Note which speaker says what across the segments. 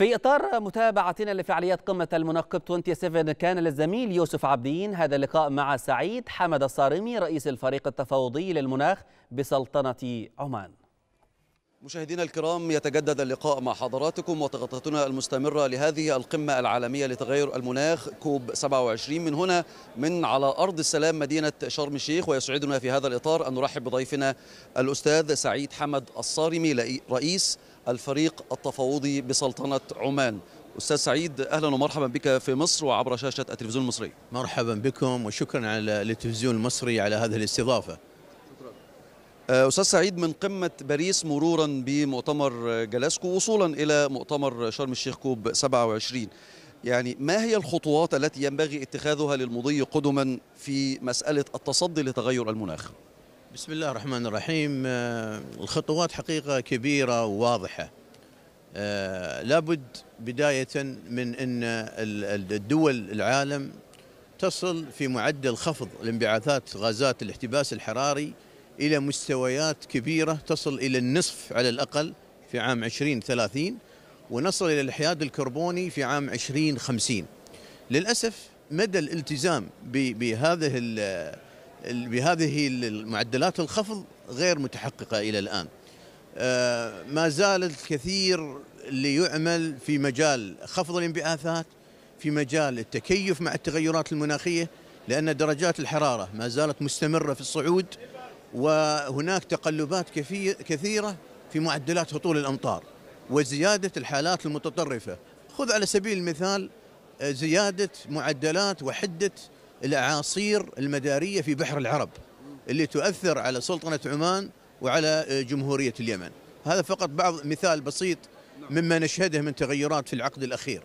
Speaker 1: في إطار متابعتنا لفعاليات قمة المنقب 27 كان للزميل يوسف عبدين هذا اللقاء مع سعيد حمد الصارمي رئيس الفريق التفاوضي للمناخ بسلطنة عمان مشاهدينا الكرام يتجدد اللقاء مع حضراتكم وتغطيتنا المستمرة لهذه القمة العالمية لتغير المناخ كوب 27 من هنا من على أرض السلام مدينة شرم الشيخ ويسعدنا في هذا الإطار أن نرحب بضيفنا الأستاذ سعيد حمد الصارمي رئيس الفريق التفاوضي بسلطنة عمان أستاذ سعيد أهلا ومرحبا بك في مصر وعبر شاشة التلفزيون المصري
Speaker 2: مرحبا بكم وشكرا على التلفزيون المصري على هذه الاستضافة
Speaker 1: آه، أستاذ سعيد من قمة باريس مرورا بمؤتمر جلاسكو وصولا إلى مؤتمر شرم الشيخ كوب 27 يعني ما هي الخطوات التي ينبغي اتخاذها للمضي قدما في مسألة التصدي لتغير المناخ؟
Speaker 2: بسم الله الرحمن الرحيم آه، الخطوات حقيقة كبيرة وواضحة آه، لابد بداية من أن الدول العالم تصل في معدل خفض الانبعاثات غازات الاحتباس الحراري إلى مستويات كبيرة تصل إلى النصف على الأقل في عام 2030 ونصل إلى الحياد الكربوني في عام 2050 للأسف مدى الالتزام بهذه بهذه المعدلات الخفض غير متحققة إلى الآن آه، ما زال الكثير اللي يعمل في مجال خفض الانبعاثات في مجال التكيف مع التغيرات المناخية لأن درجات الحرارة ما زالت مستمرة في الصعود وهناك تقلبات كثيرة في معدلات هطول الأمطار وزيادة الحالات المتطرفة خذ على سبيل المثال آه، زيادة معدلات وحدة الاعاصير المدارية في بحر العرب اللي تؤثر على سلطنة عمان وعلى آه، جمهورية اليمن هذا فقط بعض مثال بسيط مما نشهده من تغيرات في العقد الأخير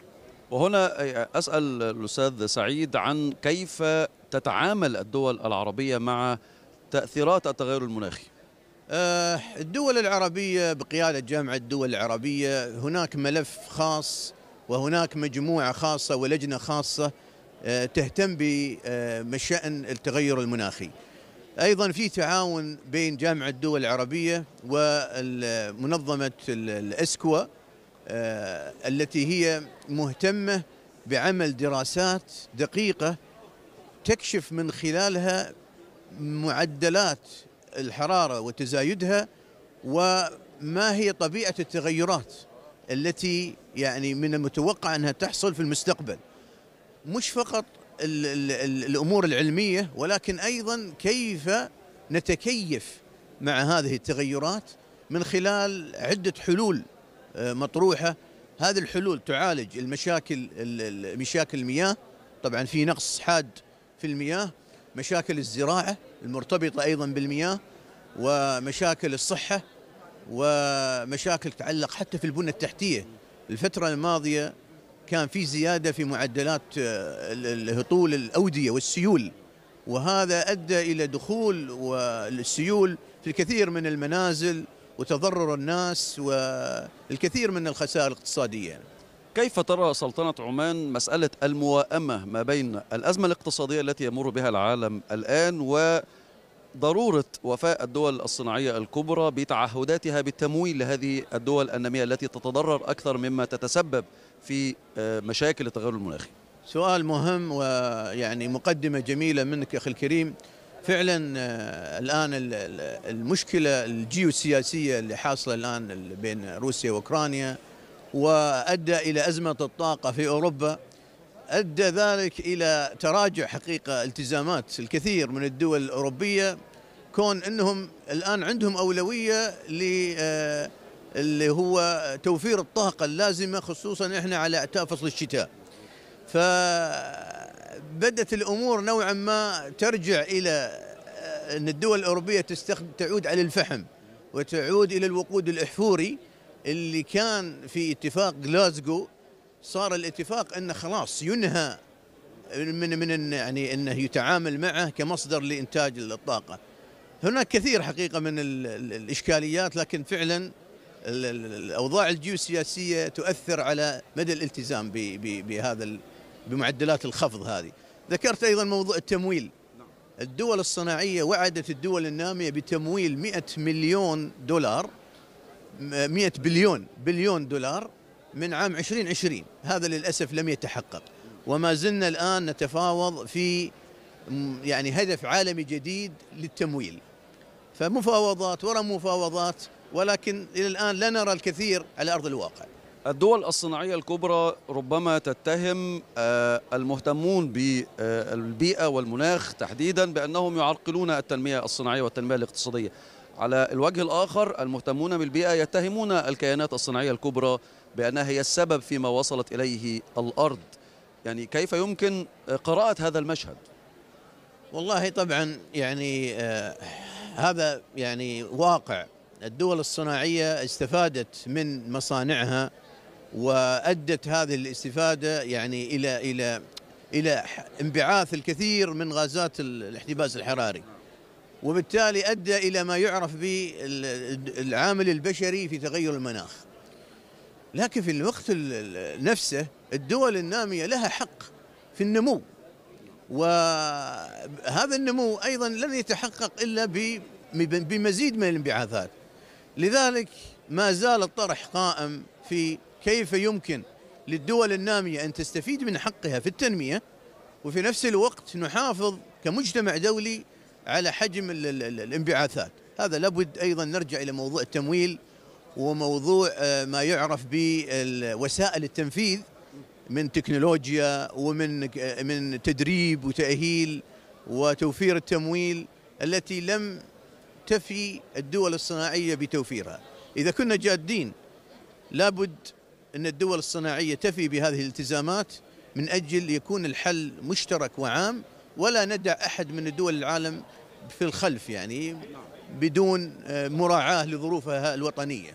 Speaker 1: وهنا آه، أسأل الأستاذ سعيد عن كيف تتعامل الدول العربية مع تأثيرات التغير المناخي
Speaker 2: آه، الدول العربية بقيادة جامعة الدول العربية هناك ملف خاص وهناك مجموعة خاصة ولجنة خاصة آه، تهتم بشأن التغير المناخي أيضا في تعاون بين جامعة الدول العربية ومنظمة الإسكوا آه، التي هي مهتمة بعمل دراسات دقيقة تكشف من خلالها معدلات الحرارة وتزايدها وما هي طبيعة التغيرات التي يعني من المتوقع أنها تحصل في المستقبل مش فقط الـ الـ الـ الامور العلميه ولكن ايضا كيف نتكيف مع هذه التغيرات من خلال عده حلول آه، مطروحه هذه الحلول تعالج المشاكل مشاكل المياه طبعا في نقص حاد في المياه مشاكل الزراعه المرتبطه ايضا بالمياه ومشاكل الصحه ومشاكل تتعلق حتى في البنى التحتيه الفتره الماضيه كان في زياده في معدلات آه، هطول الاوديه والسيول وهذا ادى الى دخول والسيول في الكثير من المنازل وتضرر الناس والكثير من الخسائر الاقتصاديه.
Speaker 1: كيف ترى سلطنه عمان مساله الموائمه ما بين الازمه الاقتصاديه التي يمر بها العالم الان و ضرورة وفاء الدول الصناعية الكبرى بتعهداتها بالتمويل لهذه الدول النامية التي تتضرر أكثر مما تتسبب في آه، مشاكل التغير المناخي
Speaker 2: سؤال مهم ويعني مقدمة جميلة منك أخي الكريم فعلا آه، الآن المشكلة الجيوسياسية اللي حاصلة الآن بين روسيا وأوكرانيا وأدى إلى أزمة الطاقة في أوروبا أدى ذلك إلى تراجع حقيقة التزامات الكثير من الدول الأوروبية كون أنهم الآن عندهم أولوية آه، اللي هو توفير الطاقة اللازمة خصوصا إحنا على أعتاب فصل الشتاء فبدت الأمور نوعا ما ترجع إلى آه، أن الدول الأوروبية تستخد... تعود على الفحم وتعود إلى الوقود الأحفوري اللي كان في اتفاق جلاسكو صار الاتفاق أنه خلاص ينهى من من يعني انه يتعامل معه كمصدر لانتاج الطاقه. هناك كثير حقيقه من الاشكاليات لكن فعلا الاوضاع الجيوسياسيه تؤثر على مدى الالتزام بهذا بمعدلات الخفض هذه. ذكرت ايضا موضوع التمويل. الدول الصناعيه وعدت الدول الناميه بتمويل 100 مليون دولار 100 بليون بليون دولار من عام 2020 هذا للأسف لم يتحقق وما زلنا الآن نتفاوض في يعني هدف عالمي جديد للتمويل فمفاوضات ورا مفاوضات ولكن إلى الآن لا نرى الكثير على أرض الواقع الدول
Speaker 1: الصناعية الكبرى ربما تتهم آه، المهتمون بالبيئة آه، والمناخ تحديدا بأنهم يعرقلون التنمية الصناعية والتنمية الاقتصادية على الوجه الآخر المهتمون بالبيئة يتهمون الكيانات الصناعية الكبرى بأنها هي السبب فيما وصلت إليه الأرض يعني كيف يمكن قراءة هذا المشهد
Speaker 2: والله طبعا يعني آه هذا يعني واقع الدول الصناعية استفادت من مصانعها وأدت هذه الاستفادة يعني إلى إلى إلى انبعاث الكثير من غازات الاحتباس الحراري وبالتالي أدى إلى ما يعرف بالعامل البشري في تغير المناخ لكن في الوقت نفسه الدول النامية لها حق في النمو وهذا النمو أيضا لن يتحقق إلا بمزيد من الانبعاثات لذلك ما زال الطرح قائم في كيف يمكن للدول النامية أن تستفيد من حقها في التنمية وفي نفس الوقت نحافظ كمجتمع دولي على حجم الانبعاثات هذا لابد أيضا نرجع إلى موضوع التمويل وموضوع آه، ما يعرف بوسائل التنفيذ من تكنولوجيا ومن آه، من تدريب وتأهيل وتوفير التمويل التي لم تفي الدول الصناعية بتوفيرها إذا كنا جادين لابد أن الدول الصناعية تفي بهذه الالتزامات من أجل يكون الحل مشترك وعام ولا ندع أحد من دول العالم في الخلف يعني بدون آه، مراعاة لظروفها الوطنية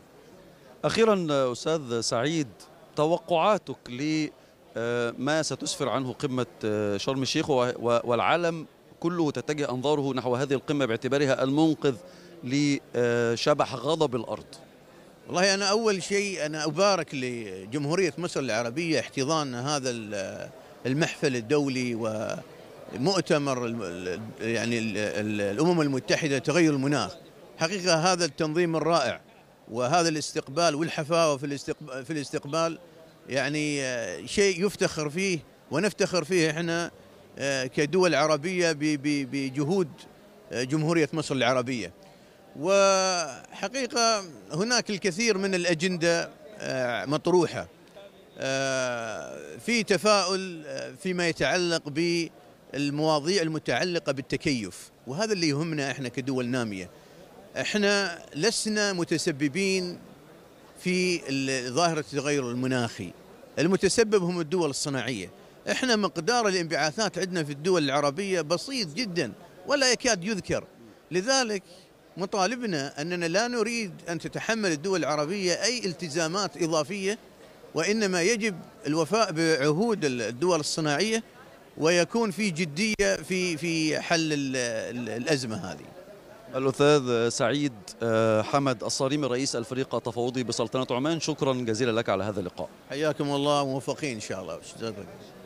Speaker 2: أخيرا أستاذ سعيد
Speaker 1: توقعاتك لما آه، ستسفر عنه قمة آه، شرم الشيخ والعالم كله تتجه أنظاره نحو هذه القمة باعتبارها المنقذ
Speaker 2: لشبح آه، غضب الأرض والله أنا أول شيء أنا أبارك لجمهورية مصر العربية احتضان هذا المحفل الدولي و مؤتمر يعني الامم المتحده تغير المناخ حقيقه هذا التنظيم الرائع وهذا الاستقبال والحفاوه في الاستقبال في الاستقبال يعني آه، شيء يفتخر فيه ونفتخر فيه احنا آه، كدول عربيه بجهود آه، جمهوريه مصر العربيه. وحقيقه هناك الكثير من الاجنده مطروحه. في تفاؤل فيما يتعلق بالمواضيع المتعلقه بالتكيف، وهذا اللي يهمنا احنا كدول ناميه. احنا لسنا متسببين في ظاهرة التغير المناخي المتسبب هم الدول الصناعية احنا مقدار الانبعاثات عندنا في الدول العربية بسيط جدا ولا يكاد يذكر لذلك مطالبنا أننا لا نريد أن تتحمل الدول العربية أي التزامات إضافية وإنما يجب الوفاء بعهود الدول الصناعية ويكون في جدية في في حل الأزمة هذه الأستاذ سعيد
Speaker 1: آه، حمد الصريم رئيس الفريق التفاوضي بسلطنة عمان شكرا جزيلا لك على هذا اللقاء
Speaker 2: حياكم الله موفقين إن شاء الله شكرا